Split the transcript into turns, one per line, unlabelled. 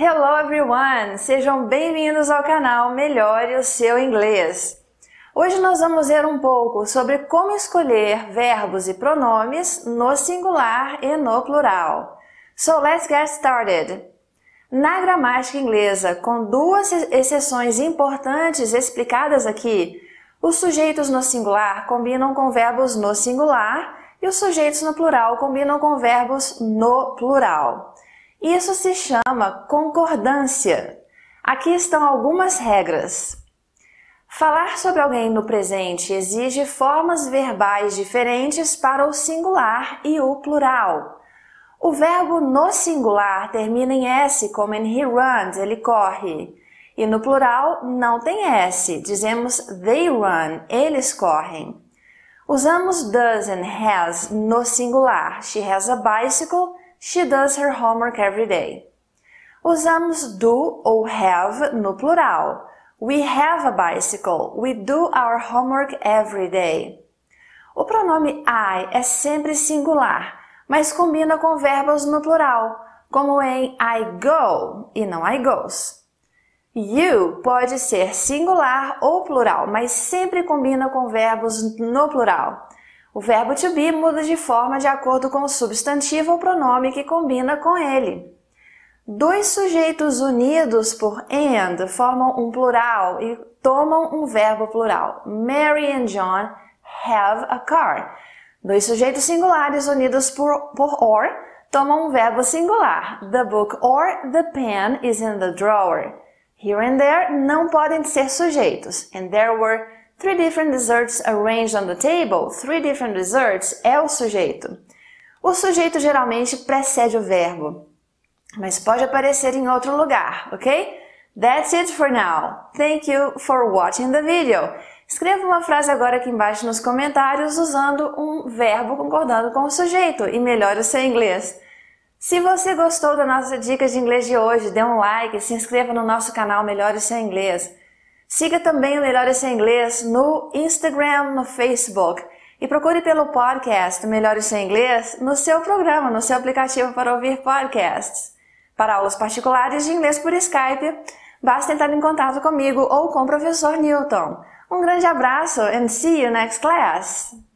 Hello everyone! Sejam bem-vindos ao canal Melhore o Seu Inglês. Hoje nós vamos ver um pouco sobre como escolher verbos e pronomes no singular e no plural. So let's get started! Na gramática inglesa, com duas exceções importantes explicadas aqui, os sujeitos no singular combinam com verbos no singular e os sujeitos no plural combinam com verbos no plural. Isso se chama concordância. Aqui estão algumas regras. Falar sobre alguém no presente exige formas verbais diferentes para o singular e o plural. O verbo no singular termina em S, como em he runs, ele corre. E no plural não tem S, dizemos they run, eles correm. Usamos does and has no singular. She has a bicycle, She does her homework every day. Usamos do ou have no plural. We have a bicycle. We do our homework every day. O pronome I é sempre singular, mas combina com verbos no plural, como em I go e não I goes. You pode ser singular ou plural, mas sempre combina com verbos no plural. O verbo to be muda de forma de acordo com o substantivo ou pronome que combina com ele. Dois sujeitos unidos por and formam um plural e tomam um verbo plural. Mary and John have a car. Dois sujeitos singulares unidos por, por or tomam um verbo singular. The book or the pen is in the drawer. Here and there não podem ser sujeitos. And there were Three different desserts arranged on the table. Three different desserts é o sujeito. O sujeito geralmente precede o verbo, mas pode aparecer em outro lugar, ok? That's it for now. Thank you for watching the video. Escreva uma frase agora aqui embaixo nos comentários usando um verbo concordando com o sujeito e melhore o seu inglês. Se você gostou da nossa dica de inglês de hoje, dê um like, se inscreva no nosso canal Melhore o seu inglês. Siga também o Melhores Sem Inglês no Instagram, no Facebook e procure pelo podcast Melhores Sem Inglês no seu programa, no seu aplicativo para ouvir podcasts. Para aulas particulares de inglês por Skype, basta entrar em contato comigo ou com o professor Newton. Um grande abraço and see you next class!